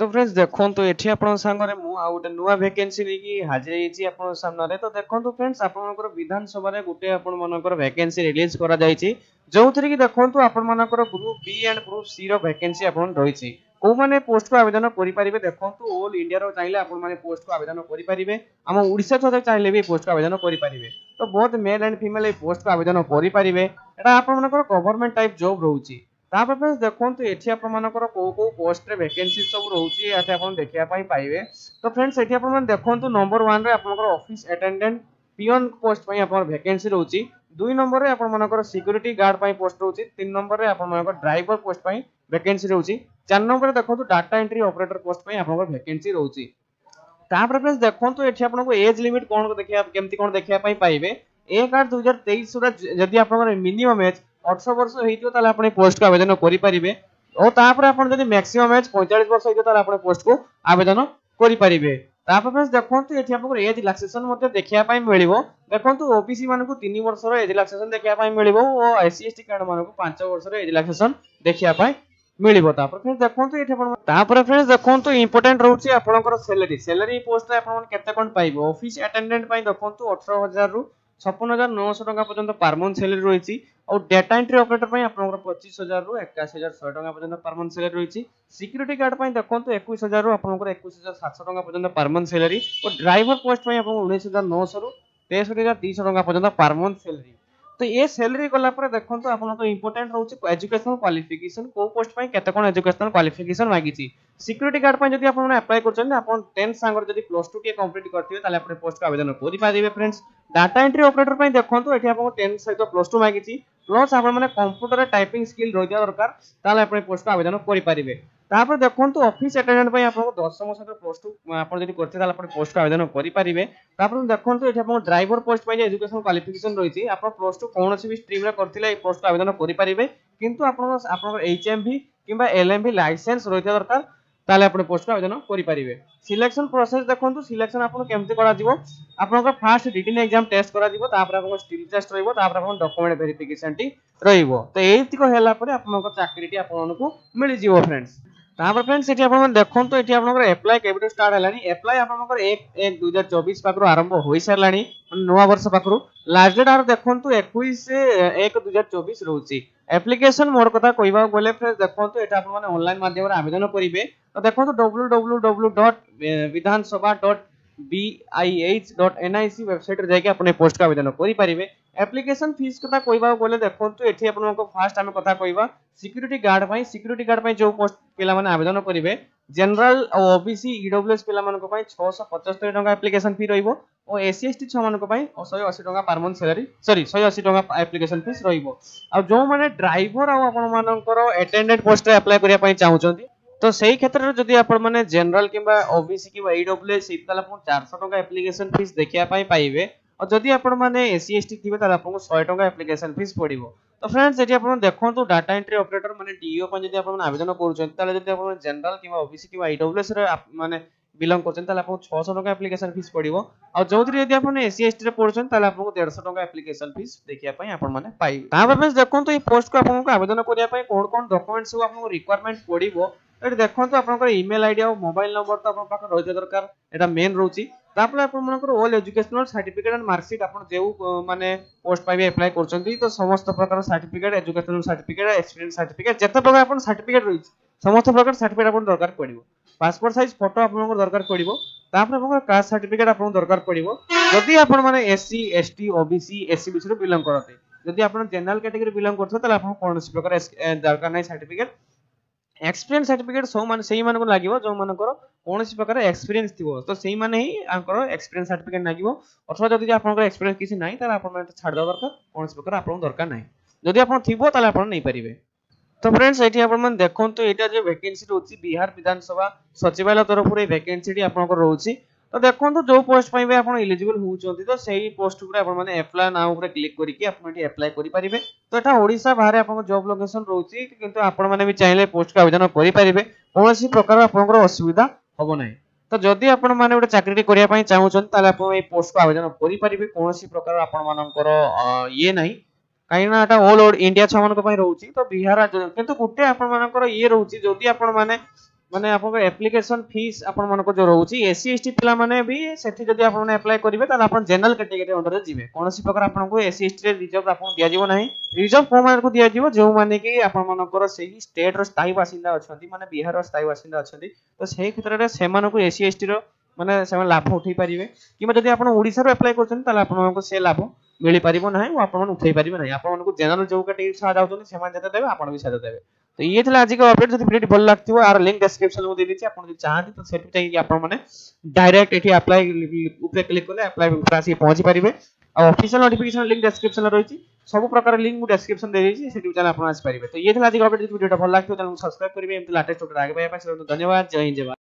તો ફ્રેન્ડ્સ ଦେଖନ୍ତୁ ଏଠି ଆପଣଙ୍କ ସାଙ୍ଗରେ ମୁଁ ଆଉ ଗୋଟେ ନୂଆ ଭେକେନ୍ସି ନେଇକି ହାଜିର ହେଇଛି ଆପଣଙ୍କ ସାମ୍ନାରେ ତ ଦେଖନ୍ତୁ ଫ୍ରେଣ୍ଡ୍ସ ଆପଣଙ୍କର ବିଧାନସଭାରେ ଗୋଟେ ଆପଣମାନଙ୍କର ଭେକେନ୍ସି ରିଲିଜ୍ କରାଯାଇଛି ଯେଉଁଥିରେ କି ଦେଖନ୍ତୁ ଆପଣମାନଙ୍କର group B and group C ର ଭେକେନ୍ସି ଆପଣ ରହିଛି কোমানে পোস্টকু আবেদন করে পারিবে দেখন্তু অল ইন্ডিয়ার চাইলে আপন মানে পোস্টকু আবেদন করে পারিবে আম ওড়িশা ছদে চাইলে বি পোস্টকু আবেদন করে পারিবে তো বহুত মেল এন্ড ফিমেল এই পোস্টকু আবেদন করে পারিবে এটা আপন মানকৰ গভর্নমেন্ট টাইপ জব রহুচি ତାପରେ ଫ୍ରେଣ୍ଡସ୍ ଦେଖନ୍ତୁ ଏଠି ଆପଣମାନଙ୍କର କୋଉ କୋଉ ପୋଷ୍ଟରେ ଭେକେନ୍ସି ସବୁ ରହୁଛି ଏଠି ଆପଣ ଦେଖିବା ପାଇଁ ପାଇବେ ତ ଫ୍ରେଣ୍ଡସ୍ ଏଠି ଆପଣମାନେ ଦେଖନ୍ତୁ ନମ୍ବର ୱାନ୍ରେ ଆପଣଙ୍କର ଅଫିସ୍ ଆଟେଣ୍ଡାଣ୍ଟ ପିଅନ୍ ପୋଷ୍ଟ ପାଇଁ ଆପଣଙ୍କର ଭେକେନ୍ସି ରହୁଛି ଦୁଇ ନମ୍ବରରେ ଆପଣମାନଙ୍କର ସିକ୍ୟୁରିଟି ଗାର୍ଡ଼ ପାଇଁ ପୋଷ୍ଟ ରହୁଛି ତିନି ନମ୍ବରରେ ଆପଣମାନଙ୍କର ଡ୍ରାଇଭର ପୋଷ୍ଟ ପାଇଁ ଭେକେନ୍ସି ରହୁଛି ଚାରି ନମ୍ବରରେ ଦେଖନ୍ତୁ ଡାଟା ଏଣ୍ଟ୍ରି ଅପରେଟର ପୋଷ୍ଟ ପାଇଁ ଆପଣଙ୍କର ଭେକେନ୍ସି ରହୁଛି ତାପରେ ଫ୍ରେଣ୍ଡସ୍ ଦେଖନ୍ତୁ ଏଠି ଆପଣଙ୍କୁ ଏଜ୍ ଲିମିଟ୍ କ'ଣ ଦେଖିବା କେମିତି କ'ଣ ଦେଖିବା ପାଇଁ ପାଇବେ ଏକ ଆଠ ଦୁଇ ହଜାର ତେଇଶ ସୁଦ୍ଧା ଯଦି ଆପଣଙ୍କର ମିନିମମ୍ ଏଜ୍ ଅଠର ବର୍ଷ ହେଇଥିବ ତାହେଲେ ଆପଣ ପୋଷ୍ଟକୁ ଆବେଦନ କରିପାରିବେ ଓ ତାପରେ ଆପଣ ଯଦି ମ୍ୟାକ୍ସିମମ୍ ଏଜ୍ ପଇଁଚାଳିଶ ବର୍ଷ ହେଇଥିବ ତାହେଲେ ଆପଣ ପୋଷ୍ଟକୁ ଆବେଦନ କରିପାରିବେ ତାପରେ ଫ୍ରେଣ୍ଡସ୍ ଦେଖନ୍ତୁ ଏଠି ଆପଣଙ୍କୁ ଏଜ୍ ରିଲାକ୍ସେସନ୍ ମଧ୍ୟ ଦେଖିବା ପାଇଁ ମିଳିବ ଦେଖନ୍ତୁ ଓବିସି ମାନଙ୍କୁ ତିନି ବର୍ଷର ଏଜ୍ ରିଲାକ୍ସେସନ୍ ଦେଖିବା ପାଇଁ ମିଳିବ ଓ ଏସ୍ସି ଏସ୍ଟି କାର୍ଡ ମାନଙ୍କୁ ପାଞ୍ଚ ବର୍ଷର ଏଜ୍ ରିଲାକ୍ସେସନ୍ ଦେଖିବା ପାଇଁ ମିଳିବ ତାପରେ ଫ୍ରେଣ୍ଡସ୍ ଦେଖନ୍ତୁ ଏଠି ଆପଣ ତାପରେ ଫ୍ରେଣ୍ଡସ୍ ଦେଖନ୍ତୁ ଇମ୍ପୋର୍ଟାଣ୍ଟ ରହୁଛି ଆପଣଙ୍କର ସାଲାରୀ ସାଲାରୀ ପୋଷ୍ଟରେ ଆପଣମାନେ କେତେ କ'ଣ ପାଇବେ ଅଫିସ୍ ଆଟେଣ୍ଡାଣ୍ଟ ପାଇଁ ଦେଖନ୍ତୁ ଅଠର ହଜାରରୁ ଛପନ ହଜାର ନଅଶହ ଟଙ୍କା ପର୍ଯ୍ୟନ୍ତ ପାର ମନ୍ଥ ସାଲେରୀ ରହିଛି ଆଉ ଡାଟା ଏଣ୍ଟ୍ରି ଅପରେଟର ପାଇଁ ଆପଣଙ୍କର ପଚିଶ ହଜାରରୁ ଏକାଅଶୀ ହଜାର ଶହେ ଟଙ୍କା ପର୍ଯ୍ୟନ୍ତ ପାର ମନ୍ଥ ସାଲେରୀ ରହିଛି ସିକ୍ୟୁରିଟି ଗାର୍ଡ ପାଇଁ ଦେଖନ୍ତୁ ଏକୋଇଶ ହଜାରରୁ ଆପଣଙ୍କର ଏକୋଇଶ ହଜାର ସାତଶହ ଟଙ୍କା ପର୍ଯ୍ୟନ୍ତ ପାର ମନ୍ଥ ସାଲେରୀ ଓ ଡ୍ରାଇଭର ପୋଷ୍ଟ ପାଇଁ ଆପଣଙ୍କର ଉଣେଇଶ ହଜାର ନଅଶହରୁ ତେଷଠି ହଜାର ଦୁଇଶହ ଟଙ୍କା ପର୍ଯ୍ୟନ୍ତ ପାର ମନ୍ଥ ସାଲେରୀ তো ଏ salary ଗଲା ପରେ ଦେଖନ୍ତୁ ଆପଣଙ୍କ important ରହୁଛି educational qualification କୋଉ ପୋଷ୍ଟ ପାଇଁ କେତେ କ'ଣ educational qualification ମାଗିଛି security guard ପାଇଁ ଯଦି ଆପଣମାନେ apply କରୁଛନ୍ତି ଆପଣ 10 ସାଙ୍ଗରେ ଯଦି plus 2 ଟିକେ complete କରିଥିବେ ତାହେଲେ ଆପଣ ପୋଷ୍ଟକୁ ଆବେଦନ କରିପାରିବେ friends data entry operator ପାଇଁ ଦେଖନ୍ତୁ ଏଠି ଆପଣଙ୍କୁ 10 ସହିତ plus 2 ମାଗିଛି ପ୍ଲସ୍ ଆପଣମାନେ କମ୍ପ୍ୟୁଟରରେ ଟାଇପିଂ ସ୍କିଲ୍ ରହିଥିବା ଦରକାର ତାହେଲେ ଆପଣ ପୋଷ୍ଟକୁ ଆବେଦନ କରିପାରିବେ তাপরে দেখন্তু অফিস আটেন্ডান্ট পাই আপনাকে দশম শ্রেণীর পোস্ট আপনার যদি করতে তাহলে আপনার পোস্ট আবেদন করিপারে তাপরে দেখন্তু এটি আপনার ড্রাইভর পোস্ট পাই এডুকেশন কোয়ালিফিকেশন রয়েছে আপনার প্লস টু কোণী বি স্ট্রিমে করলে এই পোস্ট আবেদন করিপারে কিন্তু আপনার আপনার এইচএমভি কিংবা এলএমভি লাইসেন্স রয়েছে দরকার তাহলে আপনি পোস্ট আবেদন করিপারে সিলেকশন প্রসেস দেখন্তু সিলেকশন আপনার কেমতি করা যাব আপনার ফার্স্ট রিটিন এক্সাম টেস্ট করা যাব তারপরে আপনার স্কিল টেস্ট রইব তারপরে আপনার ডকুমেন্ট ভেরিফিকেশনটি রইব তো এইতিক হেলা পরে আপনার চাকরিটি আপনার মিলি যাব ফ্রেন্ডস ତାପରେ ଫ୍ରେଣ୍ଡସ୍ ଏଠି ଆପଣମାନେ ଦେଖନ୍ତୁ ଏଠି ଆପଣଙ୍କର ଆପ୍ଲାଏ କେବେଠୁ ଷ୍ଟାର୍ଟ ହେଲାଣି ଆପ୍ଲାଏ ଆପଣଙ୍କର ଏକ ଏକ ଦୁଇ ହଜାର ଚବିଶ ପାଖରୁ ଆରମ୍ଭ ହୋଇସାରିଲାଣି ନୂଆ ବର୍ଷ ପାଖରୁ ଲାଷ୍ଟ ଡେଟ୍ ଆର ଦେଖନ୍ତୁ ଏକୋଇଶ ଏକ ଦୁଇ ହଜାର ଚବିଶ ରହୁଛି ଆପ୍ଲିକେସନ ମୋଡ କଥା କହିବାକୁ ଗଲେ ଫ୍ରେଣ୍ଡସ୍ ଦେଖନ୍ତୁ ଏଠି ଆପଣମାନେ ଅନଲାଇନ ମାଧ୍ୟମରେ ଆବେଦନ କରିବେ ତ ଦେଖନ୍ତୁ W W W dot Vidhansabha dot bih.nic website রে যাইকে আপনি পোস্ট কা আবেদন করি পারিবে অ্যাপ্লিকেশন ফিস কথা কইবা বলে দেখন্তু এঠি আপনাকে ফার্স্ট আমি কথা কইবা সিকিউরিটি গার্ড পাই সিকিউরিটি গার্ড পাই যে পোস্ট পিলা মানে আবেদন করিবে জেনারেল ও ওবিসি ইডব্লুএস পিলা মানক পাই 675 টাকা অ্যাপ্লিকেশন ফি রইবো ও এসসি এসটি ছুয়া মানক পাই 180 টাকা পার মন্থ স্যালারি সরি 180 টাকা অ্যাপ্লিকেশন ফিস রইবো আর যে মানে ড্রাইভার আর আপন মানকৰ অ্যাটেন্ডেন্ট পোস্ট রে অ্যাপ্লাই করিয়া পাই চাহুচন্তি তো সেই ক্ষেত্রে যদি আপনার জেনারেল কিংবা ওবিসি কিংবা ইডব্লুএস তাহলে আপনার চারশো টাকা আপ্লিকেশন ফিস দেখা পাইবে আর যদি আপনার এসি এসটি থাকবে তাহলে আপনার শহে টাকা আপ্লিকেশন ফিস পড়ব তো ফ্রেন্ডস এটি আপনার দেখুন ডাটা এন্ট্রি অপরেটর মানে ডিও যদি আপনার আবেদন করছেন তাহলে যদি আপনার জেনারেল কিংবা ওবিসি কিংবা ইডব্লুএস মানে ବିଲଙ୍ଗ କରୁଛନ୍ତି ତାହେଲେ ଆପଣଙ୍କୁ ଛଅଶହ ଟଙ୍କା ଆପ୍ଲିକେସନ ଫିସ୍ ପଡ଼ିବ ଆଉ ଯୋଉଥିରେ ଯଦି ଆପଣ ଏସି ଏସ୍ଟିରେ ପଢ଼ୁଛନ୍ତି ତାହେଲେ ଆପଣଙ୍କୁ ଦେଢ଼ଶହ ଟଙ୍କା ଆପ୍ଲିକେସନ ଫିସ୍ ଦେଖିବା ପାଇଁ ଆପଣମାନେ ପାଇବେ ତାପରେ ଦେଖନ୍ତୁ ଏଇ ପୋଷ୍ଟକୁ ଆପଣଙ୍କୁ ଆବେଦନ କରିବା ପାଇଁ କ'ଣ କ'ଣ ଡକୁମେଣ୍ଟ ସବୁ ଆପଣଙ୍କୁ ରିକ୍ୱାରମେଣ୍ଟ ପଡ଼ିବ ଏଠି ଦେଖନ୍ତୁ ଆପଣଙ୍କର ଇମେଲ ଆଇଡି ଆଉ ମୋବାଇଲ ନମ୍ବର ତ ଆପଣଙ୍କ ପାଖରେ ରହିବା ଦରକାର ଏଇଟା ମେନ୍ ରହୁଛି ତାପରେ ଆପଣମାନଙ୍କର all educational certificate and marksheet ଆପଣ ଯେଉଁ ମାନେ ପୋଷ୍ଟ ପାଇଁ ଆପ୍ଲାଏ କରୁଛନ୍ତି ତ ସମସ୍ତ ପ୍ରକାର certificate educational certificate experience certificate ଯେତେ ପ୍ରକାର ଆପଣ ସାର୍ଟିଫିକେଟ୍ ରହିଛି ସମସ୍ତ ପ୍ରକାର ସାର୍ଟିଫିକେଟ୍ ଆପଣ ଦରକାର ପଡ଼ିବ পাসপোর্ট সাইজ ফটো আপনার দরকার পড়ব তাপরে আপনার কাস্ট সার্টিফিকেট আপনার দরকার পড়ব যদি আপনার মানে SC ST OBC SC BC belong করতে যদি আপনার জেনারেল ক্যাটেগরি বিলং করতে তাহলে আপনার কোণী প্রকার দরকার নাই সার্টিফিকেট এক্সপিরিয়েন্স সার্টিফিকেট সৌমানে সেইমানকু লাগিব যৌমানকর কোনসি প্রকার এক্সপিরিয়েন্স থিব তো সেইমানে হি আঙ্কর এক্সপিরিয়েন্স সার্টিফিকেট লাগিব অথবা যদি আপনার এক্সপিরিয়েন্স কিছু নাই তাহলে আপনার মানে ছাড় দেওয়া দরকার কোনসি প্রকার আপনার দরকার নাই যদি আপনার থিব তাহলে আপনার নেই পারিবে તો ફ્રેન્ડ્સ એઠી આપણને ଦେଖନ୍ତୁ ଏଇଟା જે ଭ୍ୟାକେନ୍ସି ରହୁଛି ବିହାର ବିଧାନସଭା ସଚିବାଳୟ ତରଫରୁ ଏଇ ଭ୍ୟାକେନ୍ସିଟି ଆପଣଙ୍କର ରହୁଛି ତ ଦେଖନ୍ତୁ ଯେଉଁ ପୋଷ୍ଟ ପାଇଁ ବି ଆପଣ ଇଲିଜିବଲ୍ ହେଉଛନ୍ତି ତ ସେଇ ପୋଷ୍ଟ ଉପରେ ଆପଣମାନେ ଆପ୍ଲାଏ ନାଁ ଉପରେ କ୍ଲିକ୍ କରିକି ଆପଣ ଏଠି ଆପ୍ଲାଏ କରିପାରିବେ ତ ଏଟା ଓଡ଼ିଶା ବାହାରେ ଆପଣଙ୍କ ଜବ୍ ଲୋକେସନ୍ ରହୁଛି କିନ୍ତୁ ଆପଣମାନେ ବି ଚାହିଁଲେ ପୋଷ୍ଟକୁ ଆବେଦନ କରିପାରିବେ କୌଣସି ପ୍ରକାର ଆପଣଙ୍କର ଅସୁବିଧା ହେବ ନାହିଁ ତ ଯଦି ଆପଣମାନେ ଗୋଟେ ଚାକିରିଟି କରିବା ପାଇଁ ଚାହୁଁଛନ୍ତି ତାହେଲେ ଆପଣ ଏଇ ପୋଷ୍ଟକୁ ଆବେଦନ କରିପାରିବେ କୌଣସି ପ୍ରକାର ଆପଣମାନଙ୍କର ଇଏ ନାହିଁ କାହିଁକି ନା ଏଟା ଅଲ୍ ଓଡ଼ ଇଣ୍ଡିଆ ଛୁଆମାନଙ୍କ ପାଇଁ ରହୁଛି ତ ବିହାର ରାଜ୍ୟ କିନ୍ତୁ ଗୋଟେ ଆପଣମାନଙ୍କର ଇଏ ରହୁଛି ଯଦି ଆପଣମାନେ ମାନେ ଆପଣଙ୍କ ଆପ୍ଲିକେସନ ଫିସ୍ ଆପଣମାନଙ୍କ ଯୋଉ ରହୁଛି ଏସି ଏସ୍ଟି ପିଲାମାନେ ବି ସେଠି ଯଦି ଆପଣମାନେ ଆପ୍ଲାଏ କରିବେ ତାହେଲେ ଆପଣ ଜେନେରାଲ କାଟେଗୋରୀ ଅଣ୍ଡରରେ ଯିବେ କୌଣସି ପ୍ରକାର ଆପଣଙ୍କୁ ଏସି ଏସ୍ଟିରେ ରିଜର୍ଭ ଆପଣଙ୍କୁ ଦିଆଯିବ ନାହିଁ ରିଜର୍ଭ କୋଉମାନଙ୍କୁ ଦିଆଯିବ ଯେଉଁମାନେ କି ଆପଣମାନଙ୍କର ସେହି ଷ୍ଟେଟର ସ୍ଥାୟୀ ବାସିନ୍ଦା ଅଛନ୍ତି ମାନେ ବିହାରର ସ୍ଥାୟୀ ବାସିନ୍ଦା ଅଛନ୍ତି ତ ସେହି କ୍ଷେତ୍ରରେ ସେମାନଙ୍କୁ ଏସି ଏସ୍ଟିର ମାନେ ସେମାନେ ଲାଭ ଉଠେଇ ପାରିବେ କିମ୍ବା ଯଦି ଆପଣ ଓଡ଼ିଶାରୁ ଆପ୍ଲାଏ କରୁଛନ୍ତି ତାହେଲେ ଆପଣମାନଙ୍କୁ ସେ ଲାଭ ମିଳିପାରିବ ନାହିଁ ଓ ଆପଣମାନେ ଉଠେଇ ପାରିବେ ନାହିଁ ଆପଣମାନଙ୍କୁ ଜେନେରାଲ ଯେଉଁ କାଟି ସାହାଯ୍ୟ ହେଉଛନ୍ତି ସେମାନେ ଯେତେ ଦେବେ ଆପଣ ବି ସାହାଯ୍ୟ ଦେବେ ତ ଇଏ ଥିଲା ଆଜିର ଅପଡେଟ୍ ଯଦି ଭିଡ଼ିଓଟି ଭଲ ଲାଗିଥିବ ଆର ଲିଙ୍କ୍ ଡେସ୍କ୍ରିପ୍ସନ୍ରେ ମୁଁ ଦେଇଦେଇଛି ଆପଣ ଯଦି ଚାହାନ୍ତି ତ ସେଠୁ ଯାଇକି ଆପଣମାନେ ଡାଇରେକ୍ଟ ଏଠି ଆପ୍ଲାଏ ଉପରେ କ୍ଲିକ୍ କଲେ ଆପ୍ଲାଏ ଉପରେ ଆସିକି ପହଞ୍ଚି ପାରିବେ ଆଉ ଅଫିସିଆଲ ନୋଟିଫିକେସନ୍ ଲିଙ୍କ୍ ଡେସ୍କ୍ରିପ୍ସନ୍ରେ ରହିଛି ସବୁ ପ୍ରକାର ଲିଙ୍କ୍ ମୁଁ ଡେସ୍କ୍ରିପ୍ସନ୍ ଦେଇଦେଇଛି ସେଠି ଚାଲ ଆପଣ ଆସିପାରିବେ ତ ଇଏ ଥିଲା ଆଜିର ଅପଡେଟ୍ ଯଦି ଭିଡ଼ିଓଟା ଭଲ ଲାଗିଥିବ ତାହେଲେ ମୁଁ ସବସ୍କ୍ରାଇବ୍ କରିବେ ଏମିତି ଲାଟେଷ୍ଟ ଅପଡେଟ୍ ଆଗେ ପାଇବା ପାଇଁ ଧନ୍ୟବାଦ ଜୟ ହିନ୍ଦ୍